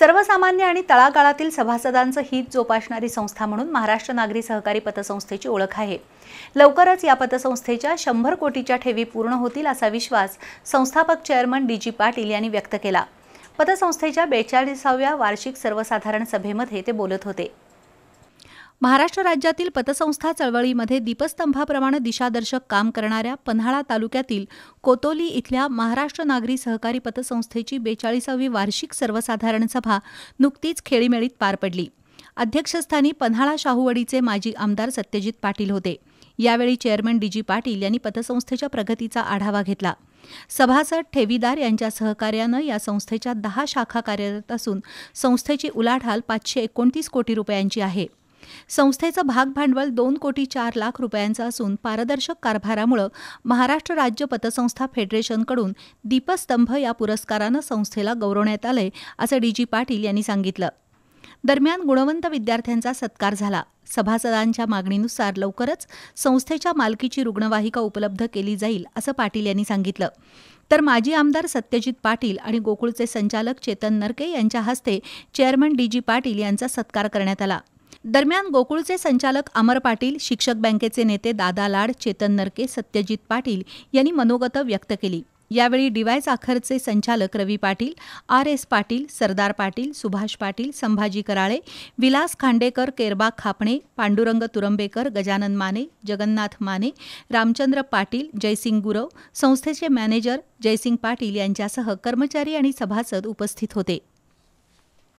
सर्वसामान्य आणि तळागाळातील सभासदांचं हित जोपासणारी संस्था म्हणून महाराष्ट्र नागरी सहकारी पतसंस्थेची ओळख आहे लवकरच या पतसंस्थेच्या शंभर कोटीच्या ठेवी पूर्ण होतील असा विश्वास संस्थापक चेअरमन डी जी पाटील यांनी व्यक्त केला पतसंस्थेच्या बेचाळीसाव्या वार्षिक सर्वसाधारण सभेमध्ये ते बोलत होते महाराष्ट्र राज्यातील पतसंस्था चळवळीमध्ये दीपस्तंभाप्रमाणे दिशादर्शक काम करणाऱ्या पन्हाळा तालुक्यातील कोतोली इथल्या महाराष्ट्र नागरी सहकारी पतसंस्थेची बेचाळीसावी वार्षिक सर्वसाधारण सभा नुकतीच खेळीमेळीत पार पडली अध्यक्षस्थानी पन्हाळा शाहूवडीचे माजी आमदार सत्यजित पाटील होते यावेळी चेअरमन डी जी पाटील यांनी पतसंस्थेच्या प्रगतीचा आढावा घेतला सभासद ठेवीदार यांच्या सहकार्यानं या संस्थेच्या दहा शाखा कार्यरत असून संस्थेची उलाढाल पाचशे एकोणतीस कोटी रुपयांची आहे संस्थेचं भाग भांडवल दोन कोटी चार लाख रुपयांचं असून पारदर्शक कारभारामुळे महाराष्ट्र राज्य पतसंस्था फेडरेशनकडून दीपस्तंभ या पुरस्कारानं संस्थेला गौरवण्यात आलंय असं डी जी पाटील यांनी सांगितलं दरम्यान गुणवंत विद्यार्थ्यांचा सत्कार झाला सभासदांच्या मागणीनुसार लवकरच संस्थेच्या मालकीची रुग्णवाहिका उपलब्ध केली जाईल असं पाटील यांनी सांगितलं तर माजी आमदार सत्यजित पाटील आणि गोकुळचे संचालक चेतन नरके यांच्या हस्ते चेअरमन डी जी पाटील यांचा सत्कार करण्यात आला दरम्यान गोकुळचे संचालक अमर पाटील शिक्षक बँकेचे नेते दादा लाड चेतन नरके सत्यजित पाटील यांनी मनोगत व्यक्त केली यावेळी डीवाय आखरचे संचालक रवी पाटील आर एस पाटील सरदार पाटील सुभाष पाटील संभाजी कराळे विलास खांडेकर केरबा खापणे पांडुरंग तुरंबेकर गजानन माने जगन्नाथ माने रामचंद्र पाटील जयसिंग गुरव संस्थेचे मॅनेजर जयसिंग पाटील यांच्यासह कर्मचारी आणि सभासद उपस्थित होते